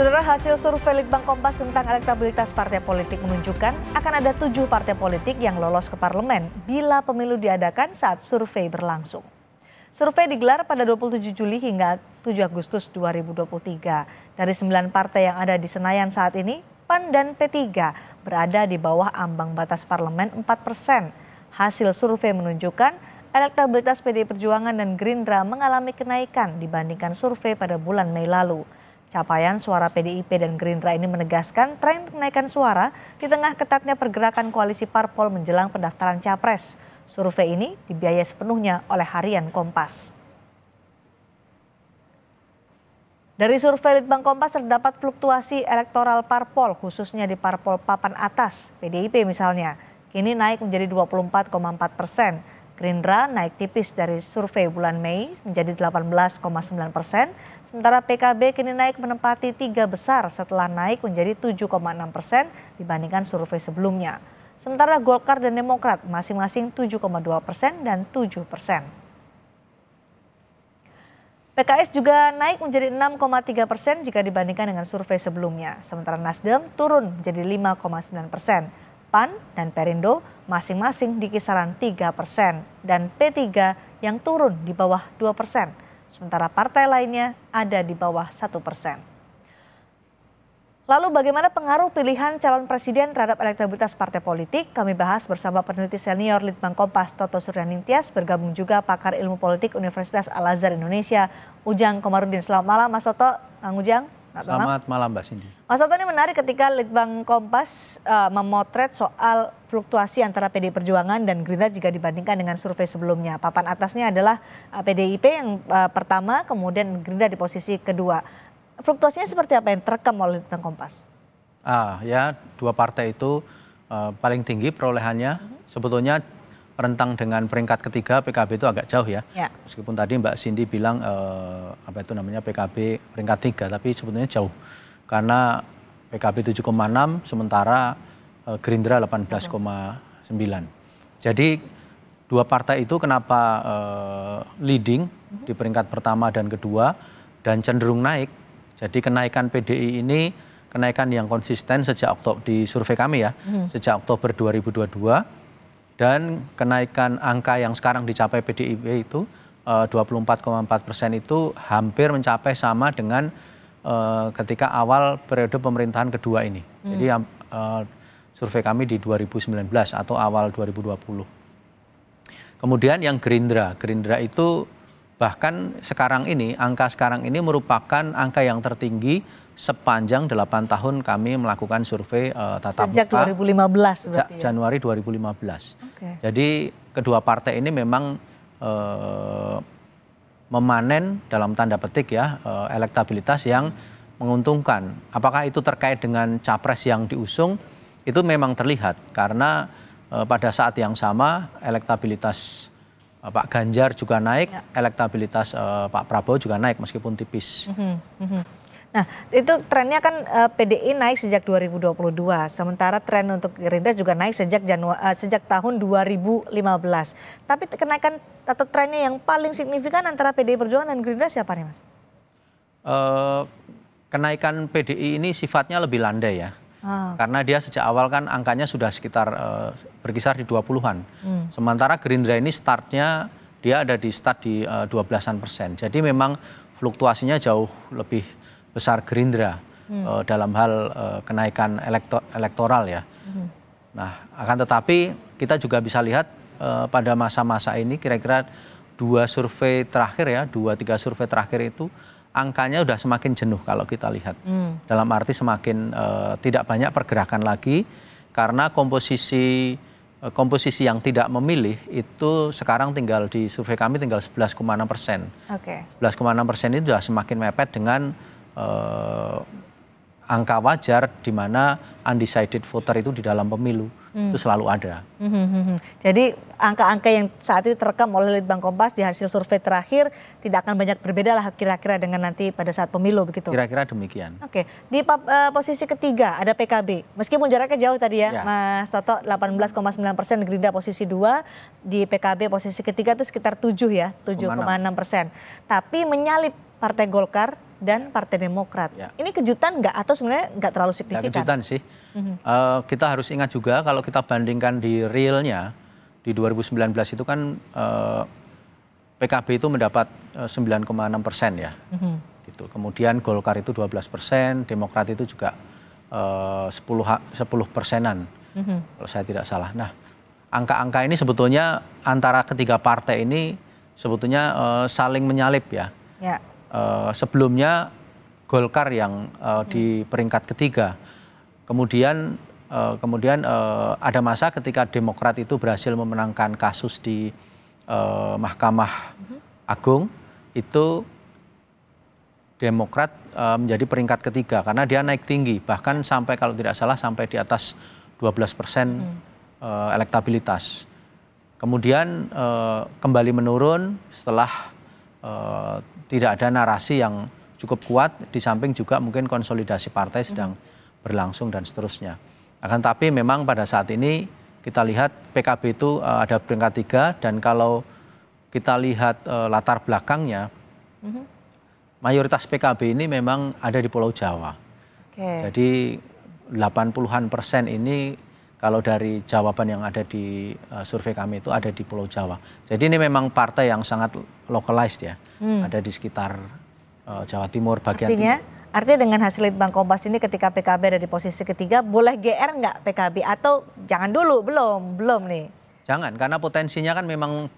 Saudara hasil survei Litbang Kompas tentang elektabilitas partai politik menunjukkan akan ada tujuh partai politik yang lolos ke parlemen bila pemilu diadakan saat survei berlangsung. Survei digelar pada 27 Juli hingga 7 Agustus 2023. Dari sembilan partai yang ada di Senayan saat ini, PAN dan P3 berada di bawah ambang batas parlemen 4 persen. Hasil survei menunjukkan elektabilitas PD Perjuangan dan Gerindra mengalami kenaikan dibandingkan survei pada bulan Mei lalu. Capaian suara PDIP dan Gerindra ini menegaskan tren kenaikan suara di tengah ketatnya pergerakan koalisi parpol menjelang pendaftaran capres. Survei ini dibiayai sepenuhnya oleh harian Kompas. Dari survei Litbang Kompas terdapat fluktuasi elektoral parpol, khususnya di parpol papan atas, PDIP misalnya. Kini naik menjadi 24,4 persen. Gerindra naik tipis dari survei bulan Mei menjadi 18,9 persen Sementara PKB kini naik menempati tiga besar setelah naik menjadi 7,6 persen dibandingkan survei sebelumnya. Sementara Golkar dan Demokrat masing-masing 7,2 persen dan 7 persen. PKS juga naik menjadi 6,3 persen jika dibandingkan dengan survei sebelumnya. Sementara Nasdem turun menjadi 5,9 persen. PAN dan Perindo masing-masing di kisaran 3 persen dan P3 yang turun di bawah 2 persen sementara partai lainnya ada di bawah satu persen. Lalu bagaimana pengaruh pilihan calon presiden terhadap elektabilitas partai politik? Kami bahas bersama peneliti senior Litbang Kompas Toto Suryanintias bergabung juga pakar ilmu politik Universitas Al-Azhar Indonesia Ujang Komarudin. Selamat malam Mas Toto, Kang Ujang. Selamat malam. Selamat malam Mbak Cindy. Mas Toto ini menarik ketika Litbang Kompas uh, memotret soal fluktuasi antara PD Perjuangan dan Gerindra jika dibandingkan dengan survei sebelumnya. Papan atasnya adalah uh, eh, PDIP yang uh, pertama, kemudian Gerindra di posisi kedua. Fluktuasinya seperti apa yang terekam oleh Litbang Kompas? Ah, ya dua partai itu uh, paling tinggi perolehannya. Mm -hmm. Sebetulnya rentang dengan peringkat ketiga PKB itu agak jauh ya. ya. Meskipun tadi Mbak Cindy bilang eh, apa itu namanya PKB peringkat tiga, tapi sebetulnya jauh karena PKB 7,6 sementara eh, Gerindra 18,9. Jadi dua partai itu kenapa eh, leading di peringkat pertama dan kedua dan cenderung naik. Jadi kenaikan PDI ini kenaikan yang konsisten sejak Oktober di survei kami ya, hmm. sejak Oktober 2022 dan kenaikan angka yang sekarang dicapai PDIP itu 24,4 eh, persen itu hampir mencapai sama dengan eh, ketika awal periode pemerintahan kedua ini. Hmm. Jadi eh, survei kami di 2019 atau awal 2020. Kemudian yang Gerindra, Gerindra itu bahkan sekarang ini angka sekarang ini merupakan angka yang tertinggi sepanjang 8 tahun kami melakukan survei uh, tatap muka. Sejak 2015 ja ya? Januari 2015. Okay. Jadi kedua partai ini memang uh, memanen dalam tanda petik ya uh, elektabilitas yang menguntungkan. Apakah itu terkait dengan capres yang diusung? Itu memang terlihat karena uh, pada saat yang sama elektabilitas Pak Ganjar juga naik, ya. elektabilitas uh, Pak Prabowo juga naik meskipun tipis. Mm -hmm, mm -hmm. Nah, itu trennya kan uh, eh, PDI naik sejak 2022, sementara tren untuk Gerindra juga naik sejak Januari uh, eh, sejak tahun 2015. Tapi kenaikan atau trennya yang paling signifikan antara PDI Perjuangan dan Gerindra siapa nih, Mas? Uh, kenaikan PDI ini sifatnya lebih landai ya. Oh. Karena dia sejak awal kan angkanya sudah sekitar uh, berkisar di 20-an. Hmm. Sementara Gerindra ini startnya dia ada di start di uh, 12-an persen. Jadi memang fluktuasinya jauh lebih besar Gerindra hmm. Eh, dalam hal eh, kenaikan elektor elektoral ya. Hmm. Nah, akan tetapi kita juga bisa lihat eh, pada masa-masa ini kira-kira dua survei terakhir ya, dua tiga survei terakhir itu angkanya sudah semakin jenuh kalau kita lihat. Hmm. Dalam arti semakin tidak banyak pergerakan lagi karena komposisi komposisi yang tidak memilih itu sekarang tinggal di survei kami tinggal 11,6 persen. Oke. Okay. 11,6 persen itu sudah semakin mepet dengan eh, angka wajar di mana undecided voter itu di dalam pemilu hmm. itu selalu ada. Hmm, hmm, hmm, hmm. Jadi angka-angka yang saat ini terekam oleh Litbang Kompas di hasil survei terakhir tidak akan banyak berbeda lah kira-kira dengan nanti pada saat pemilu begitu. Kira-kira demikian. Oke, di uh, posisi ketiga ada PKB. Meskipun jaraknya jauh tadi ya, ya. Mas Toto 18,9 persen, Gerindra posisi dua di PKB posisi ketiga itu sekitar 7 ya, 7,6 persen. Tapi menyalip Partai Golkar dan Partai Demokrat. Ya. Ini kejutan nggak atau sebenarnya nggak terlalu signifikan? Ya, kejutan sih. Mm-hmm. Uh, kita harus ingat juga kalau kita bandingkan di realnya di 2019 itu kan uh, eh, PKB itu mendapat 9,6 eh, persen ya. Mm-hmm. Gitu. Kemudian Golkar itu 12 persen, Demokrat itu juga uh, 10, 10 persenan mm-hmm. kalau saya tidak salah. Nah angka-angka ini sebetulnya antara ketiga partai ini sebetulnya uh, saling menyalip ya. ya. Eh, sebelumnya Golkar yang uh, di peringkat ketiga. Kemudian uh, kemudian uh, ada masa ketika Demokrat itu berhasil memenangkan kasus di uh, Mahkamah Agung itu Demokrat uh, menjadi peringkat ketiga karena dia naik tinggi bahkan sampai kalau tidak salah sampai di atas 12 persen uh, elektabilitas. Kemudian uh, kembali menurun setelah Eh, tidak ada narasi yang cukup kuat di samping juga mungkin konsolidasi partai sedang berlangsung dan seterusnya. Akan tapi memang pada saat ini kita lihat PKB itu uh, ada peringkat tiga dan kalau kita lihat uh, latar belakangnya hmm. mayoritas PKB ini memang ada di Pulau Jawa. Okay. Jadi 80-an persen ini kalau dari jawaban yang ada di uh, survei kami itu ada di Pulau Jawa. Jadi ini memang partai yang sangat localized ya, hmm. ada di sekitar uh, Jawa Timur bagian artinya, timur. Artinya dengan hasil Bank Kompas ini ketika PKB ada di posisi ketiga, boleh GR nggak PKB atau jangan dulu, belum, belum nih? Jangan, karena potensinya kan memang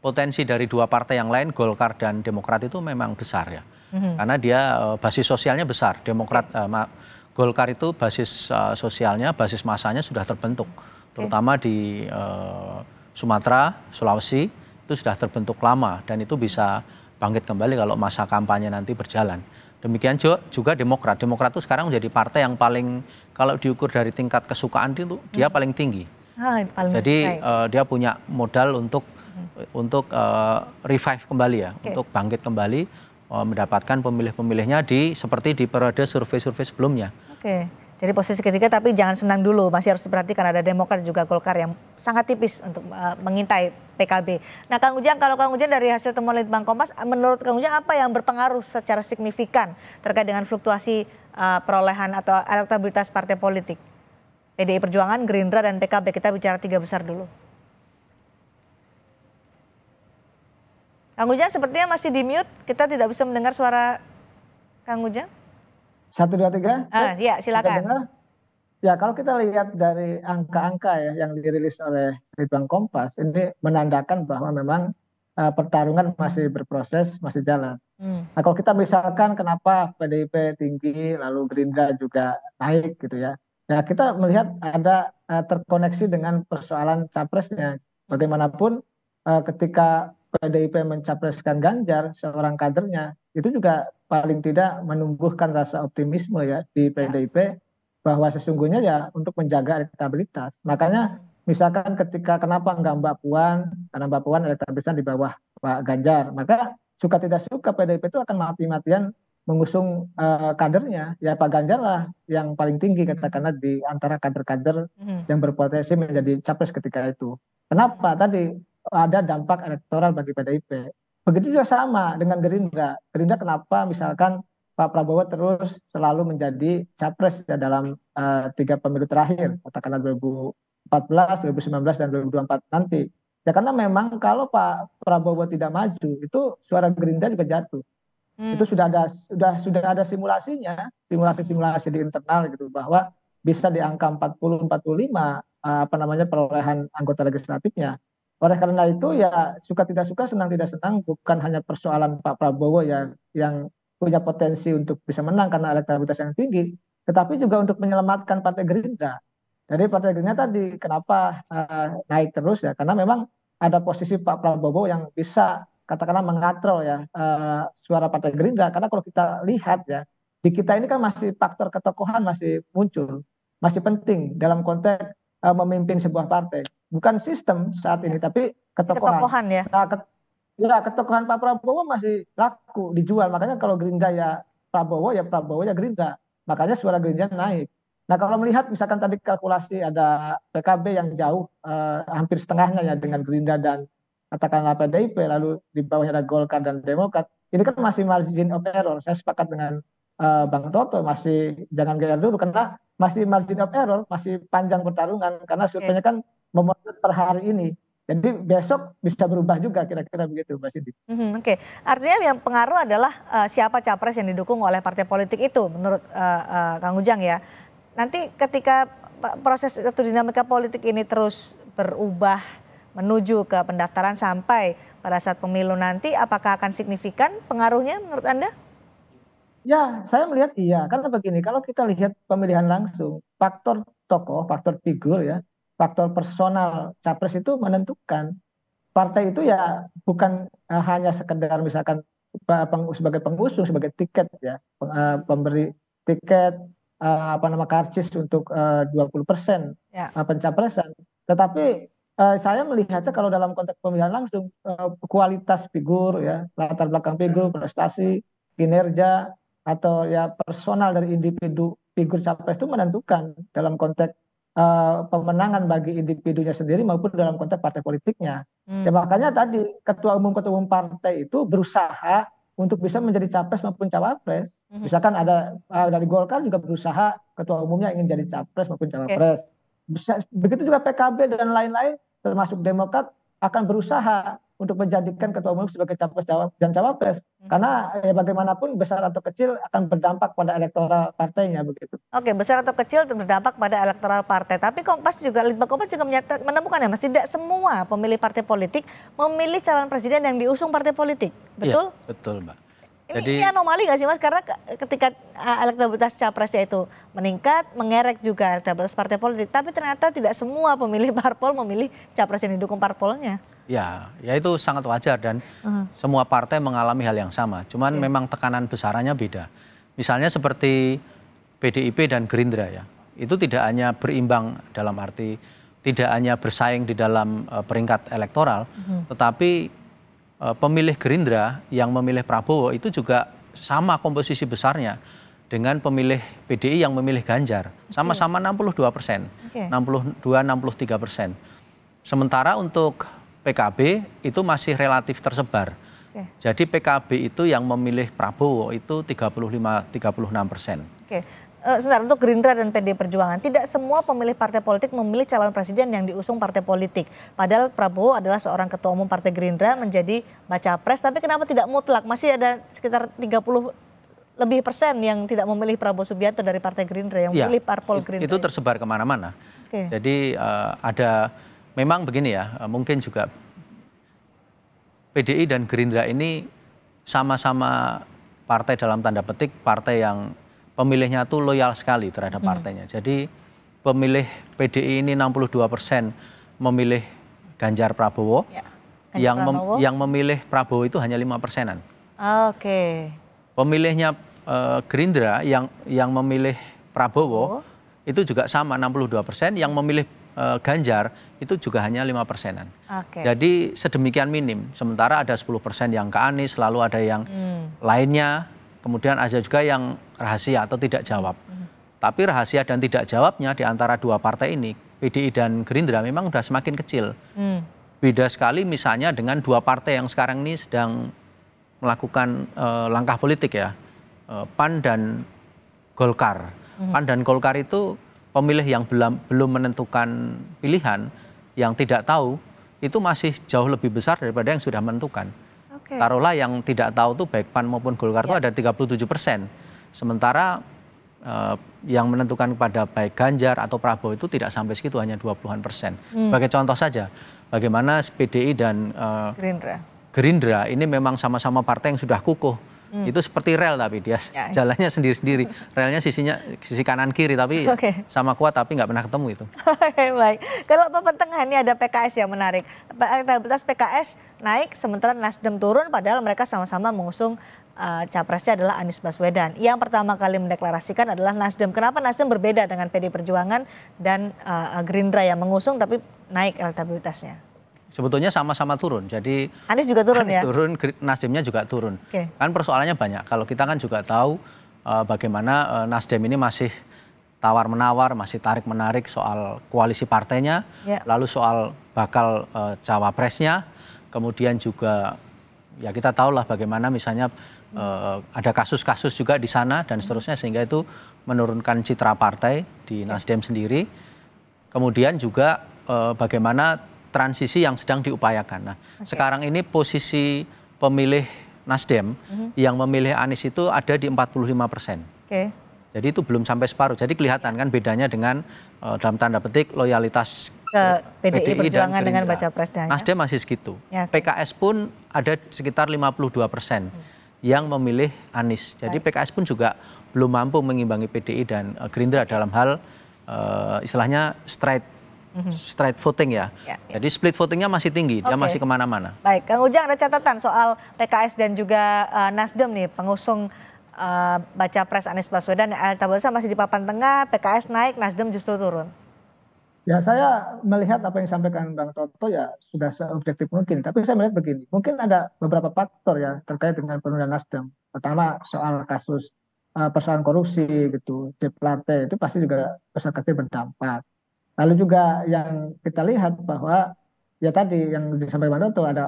potensi dari dua partai yang lain, Golkar dan Demokrat itu memang besar ya. Hmm. Karena dia uh, basis sosialnya besar, Demokrat... Uh, Golkar itu basis uh, sosialnya, basis masanya sudah terbentuk, terutama di uh, Sumatera, Sulawesi itu sudah terbentuk lama dan itu bisa bangkit kembali kalau masa kampanye nanti berjalan. Demikian juga Demokrat. Demokrat itu sekarang menjadi partai yang paling kalau diukur dari tingkat kesukaan itu hmm. dia paling tinggi. Ah, paling Jadi uh, dia punya modal untuk hmm. untuk uh, revive kembali ya, okay. untuk bangkit kembali mendapatkan pemilih-pemilihnya di seperti di periode survei-survei sebelumnya. Oke. Jadi posisi ketiga tapi jangan senang dulu, masih harus diperhatikan ada Demokrat juga Golkar yang sangat tipis untuk uh, mengintai PKB. Nah, Kang Ujang, kalau Kang Ujang dari hasil temuan Litbang Kompas, menurut Kang Ujang apa yang berpengaruh secara signifikan terkait dengan fluktuasi uh, perolehan atau elektabilitas partai politik? PDI Perjuangan, Gerindra dan PKB. Kita bicara tiga besar dulu. Kang Ujang sepertinya masih di mute. Kita tidak bisa mendengar suara Kang Ujang. Satu, dua, tiga. Ah, ya, silakan. Dengar. Ya, kalau kita lihat dari angka-angka ya yang dirilis oleh Litbang Kompas, ini menandakan bahwa memang uh, pertarungan masih hmm. berproses, masih jalan. Hmm. Nah, kalau kita misalkan kenapa PDIP tinggi, lalu Gerindra juga naik gitu ya. Ya, kita melihat ada uh, terkoneksi dengan persoalan capresnya. Bagaimanapun uh, ketika PDIP mencapreskan Ganjar seorang kadernya, itu juga paling tidak menumbuhkan rasa optimisme ya di PDIP bahwa sesungguhnya ya untuk menjaga elektabilitas. Makanya misalkan ketika kenapa enggak Mbak Puan, karena Mbak Puan elektabilitasnya di bawah Pak Ganjar, maka suka tidak suka PDIP itu akan mati-matian mengusung uh, kadernya ya Pak Ganjar lah yang paling tinggi hmm. katakanlah di antara kader-kader hmm. yang berpotensi menjadi capres ketika itu. Kenapa tadi ada dampak elektoral bagi PDIP? Begitu juga sama dengan Gerindra. Gerindra kenapa misalkan Pak Prabowo terus selalu menjadi capres ya, dalam uh, tiga pemilu terakhir, katakanlah 2014, 2019, dan 2024 nanti. Ya karena memang kalau Pak Prabowo tidak maju, itu suara Gerindra juga jatuh. Hmm. Itu sudah ada sudah sudah ada simulasinya, simulasi-simulasi di internal gitu bahwa bisa di angka 40 45 eh, apa namanya perolehan anggota legislatifnya oleh karena itu ya suka tidak suka senang tidak senang bukan hanya persoalan Pak Prabowo yang yang punya potensi untuk bisa menang karena elektabilitas yang tinggi, tetapi juga untuk menyelamatkan Partai Gerindra. Jadi Partai Gerindra tadi kenapa uh, naik terus ya? Karena memang ada posisi Pak Prabowo yang bisa katakanlah mengatrol ya uh, suara Partai Gerindra. Karena kalau kita lihat ya di kita ini kan masih faktor ketokohan masih muncul, masih penting dalam konteks uh, memimpin sebuah partai bukan sistem saat ini, iya. tapi ketokohan. ketokohan ya. Nah, ket, ya ketokohan Pak Prabowo masih laku dijual. Makanya kalau Gerindra ya Prabowo ya Prabowo ya Gerindra. Makanya suara Gerindra naik. Nah kalau melihat misalkan tadi kalkulasi ada PKB yang jauh eh, hampir setengahnya ya dengan Gerindra dan katakanlah PDIP lalu di bawahnya ada Golkar dan Demokrat. Ini kan masih margin of error. Saya sepakat dengan eh, Bang Toto masih jangan gaya dulu karena masih margin of error, masih panjang pertarungan karena surveinya kan Memotret per hari ini. Jadi besok bisa berubah juga kira-kira begitu Mbak Cindy. Mm-hmm, Oke, okay. artinya yang pengaruh adalah uh, siapa capres yang didukung oleh partai politik itu menurut uh, uh, Kang Ujang ya. Nanti ketika proses atau dinamika politik ini terus berubah menuju ke pendaftaran sampai pada saat pemilu nanti, apakah akan signifikan pengaruhnya menurut Anda? Ya, saya melihat iya. Karena begini, kalau kita lihat pemilihan langsung, faktor tokoh, faktor figur ya, faktor personal capres itu menentukan partai itu ya bukan eh, hanya sekedar misalkan eh, sebagai pengusung sebagai tiket ya eh, pemberi tiket apa nama karcis untuk 20% ya. pencapresan tetapi saya melihatnya kalau dalam konteks pemilihan langsung kualitas figur ya latar belakang figur prestasi kinerja atau ya personal dari individu figur capres itu menentukan dalam konteks Eh, pemenangan bagi individunya sendiri maupun dalam konteks partai politiknya. Hmm. Ya makanya tadi ketua umum ketua umum partai itu berusaha untuk bisa menjadi capres maupun cawapres. Hmm. Misalkan ada eh, dari Golkar juga berusaha ketua umumnya ingin jadi capres maupun cawapres. Bisa, begitu juga PKB dan lain-lain termasuk Demokrat akan berusaha untuk menjadikan ketua umum sebagai capres dan cawapres hmm. karena ya bagaimanapun besar atau kecil akan berdampak pada elektoral partainya begitu. Oke besar atau kecil berdampak pada elektoral partai tapi Kompas juga Litbang Kompas juga menyatakan menemukan ya mas tidak semua pemilih partai politik memilih calon presiden yang diusung partai politik iya, betul? Ya, betul mbak. Ini, Jadi, ini anomali nggak sih mas? Karena ketika elektabilitas capresnya itu meningkat, mengerek juga elektabilitas partai politik. Tapi ternyata tidak semua pemilih parpol memilih capres yang didukung parpolnya. Ya, ya itu sangat wajar dan uh. semua partai mengalami hal yang sama. Cuman okay. Iya. memang tekanan besarannya beda. Misalnya seperti PDIP dan Gerindra ya. Itu tidak hanya berimbang dalam arti tidak hanya bersaing di dalam uh, peringkat elektoral, uh. tetapi uh, pemilih Gerindra yang memilih Prabowo itu juga sama komposisi besarnya dengan pemilih PDI yang memilih Ganjar. Sama-sama okay. 62 persen, okay. 62-63 persen. Sementara untuk PKB itu masih relatif tersebar. Okay. Jadi PKB itu yang memilih Prabowo itu 35-36 persen. Oke, okay. uh, eh, sebentar untuk Gerindra dan PD Perjuangan, tidak semua pemilih partai politik memilih calon presiden yang diusung partai politik. Padahal Prabowo adalah seorang ketua umum partai Gerindra menjadi baca pres, tapi kenapa tidak mutlak? Masih ada sekitar 30 lebih persen yang tidak memilih Prabowo Subianto dari Partai Gerindra yang memilih iya. ya, Parpol Gerindra. Itu tersebar kemana-mana. Okay. Jadi uh, ada memang begini ya, mungkin juga PDI dan Gerindra ini sama-sama partai dalam tanda petik, partai yang pemilihnya itu loyal sekali terhadap hmm. partainya. Hmm. Jadi pemilih PDI ini 62 persen memilih Ganjar Prabowo, ya. Ganjar yang Pranowo. mem yang memilih Prabowo itu hanya lima persenan. Oh, Oke. Okay. Pemilihnya uh, Gerindra yang yang memilih Prabowo oh. itu juga sama 62 persen, yang memilih uh, Ganjar itu juga hanya lima persenan. Okay. Jadi sedemikian minim. Sementara ada 10 persen yang ke Anies, lalu ada yang hmm. lainnya. Kemudian ada juga yang rahasia atau tidak jawab. Hmm. Tapi rahasia dan tidak jawabnya di antara dua partai ini, PDI dan Gerindra memang sudah semakin kecil. Hmm. Beda sekali misalnya dengan dua partai yang sekarang ini sedang melakukan uh, langkah politik ya, uh, PAN dan Golkar. Hmm. PAN dan Golkar itu pemilih yang belum belum menentukan pilihan yang tidak tahu itu masih jauh lebih besar daripada yang sudah menentukan. Okay. Taruhlah yang tidak tahu tuh baik PAN maupun Golkar itu yeah. ada 37 persen. Sementara eh, yang menentukan kepada baik Ganjar atau Prabowo itu tidak sampai segitu hanya 20-an persen. Hmm. Sebagai contoh saja, bagaimana PDI dan eh, Gerindra. Gerindra ini memang sama-sama partai yang sudah kukuh Hmm. Itu seperti rel tapi dia ya, ya. jalannya sendiri-sendiri. Relnya sisinya sisi kanan kiri tapi ya okay. sama kuat tapi nggak pernah ketemu itu. Baik. Kalau tengah ini ada PKS yang menarik. Eh, elektabilitas PKS naik sementara Nasdem turun padahal mereka sama-sama mengusung uh, capresnya adalah Anies Baswedan. Yang pertama kali mendeklarasikan adalah Nasdem. Kenapa Nasdem berbeda dengan PD Perjuangan dan uh, Gerindra yang mengusung tapi naik elektabilitasnya? Sebetulnya sama-sama turun. Jadi Anies juga turun Anies ya. Turun, Nasdemnya juga turun. Okay. Kan persoalannya banyak. Kalau kita kan juga tahu uh, bagaimana uh, Nasdem ini masih tawar menawar, masih tarik menarik soal koalisi partainya, yeah. lalu soal bakal uh, cawapresnya, kemudian juga ya kita tahulah bagaimana misalnya uh, ada kasus-kasus juga di sana dan seterusnya sehingga itu menurunkan citra partai di Nasdem sendiri. Kemudian juga bagaimana transisi yang sedang diupayakan. Nah, okay. sekarang ini posisi pemilih Nasdem mm-hmm. yang memilih Anies itu ada di 45 persen. Okay. Jadi itu belum sampai separuh. Jadi kelihatan kan bedanya dengan uh, dalam tanda petik loyalitas ke eh, PDI, PDI Perjuangan dan dengan baca presnya. Ya? Nasdem masih segitu. Ya, okay. PKS pun ada sekitar 52 persen hmm. yang memilih Anies. Jadi Baik. PKS pun juga belum mampu mengimbangi PDI dan uh, Gerindra dalam hal uh, istilahnya straight mm-hmm. straight voting ya. ya, yeah. Jadi split votingnya masih tinggi, okay. dia masih kemana-mana. Baik, Kang Ujang ada catatan soal PKS dan juga uh, Nasdem nih, pengusung uh, baca pres Anies Baswedan, saya masih di papan tengah, PKS naik, Nasdem justru turun. Ya saya melihat apa yang disampaikan Bang Toto ya sudah seobjektif mungkin. Tapi saya melihat begini, mungkin ada beberapa faktor ya terkait dengan penundaan Nasdem. Pertama soal kasus uh, persoalan korupsi gitu, di Plate itu pasti juga besar berdampak lalu juga yang kita lihat bahwa ya tadi yang disampaikan Pak Toto ada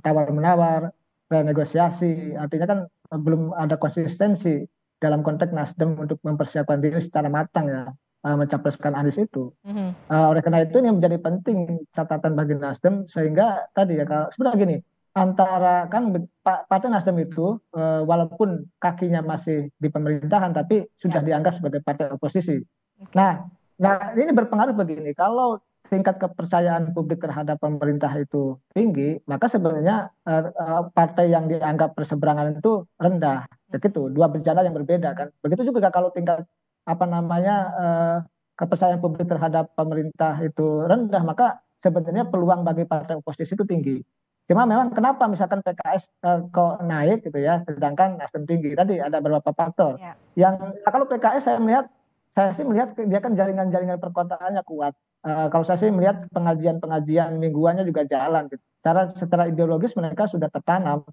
tawar menawar renegosiasi artinya kan belum ada konsistensi dalam konteks Nasdem untuk mempersiapkan diri secara matang ya eh, mencapreskan Anies itu. Mm-hmm. Eh, oleh karena itu ini menjadi penting catatan bagi Nasdem sehingga tadi ya kalau sebenarnya gini antara kan partai Nasdem itu eh, walaupun kakinya masih di pemerintahan tapi sudah dianggap sebagai partai oposisi. Nah Nah, ini berpengaruh begini. Kalau tingkat kepercayaan publik terhadap pemerintah itu tinggi, maka sebenarnya uh, partai yang dianggap berseberangan itu rendah. Begitu, dua bencana yang berbeda kan. Begitu juga kalau tingkat apa namanya uh, kepercayaan publik terhadap pemerintah itu rendah, maka sebenarnya peluang bagi partai oposisi itu tinggi. Cuma memang kenapa misalkan PKS uh, kok naik gitu ya, sedangkan Nasdem tinggi. Tadi ada beberapa faktor. Ya. Yang nah, kalau PKS saya melihat saya sih melihat dia kan jaringan-jaringan perkotaannya kuat. Uh, kalau saya sih melihat pengajian-pengajian mingguannya juga jalan. Gitu. Secara secara ideologis mereka sudah tertanam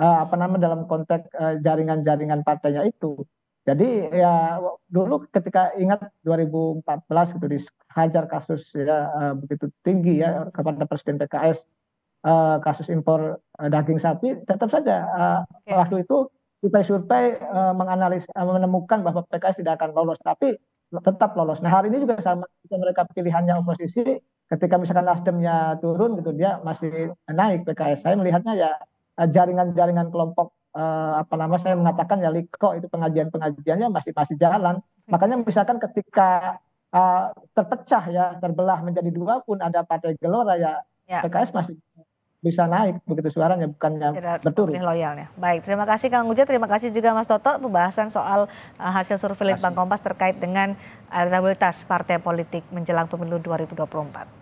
uh, apa namanya dalam konteks jaringan eh, jaringan-jaringan partainya itu. Jadi ya dulu ketika ingat 2014 itu dihajar kasus ya uh, begitu tinggi ya kepada Presiden PKS uh, kasus impor uh, daging sapi tetap saja uh, waktu itu survei-survei uh, menemukan bahwa PKS tidak akan lolos, tapi tetap lolos. Nah hari ini juga sama, mereka pilihannya oposisi, ketika misalkan Nasdemnya turun gitu dia masih naik PKS. Saya melihatnya ya eh, jaringan-jaringan kelompok eh, apa nama saya mengatakan ya liko itu pengajian-pengajiannya masih masih jalan. Makanya misalkan ketika eh, terpecah ya terbelah menjadi dua pun ada partai gelora ya, ya. PKS masih bisa naik begitu suaranya bukan bukannya berturun. loyalnya. Baik, terima kasih Kang Uja, terima kasih juga Mas Toto pembahasan soal uh, hasil survei Litbang Kompas terkait dengan elektabilitas partai politik menjelang pemilu 2024.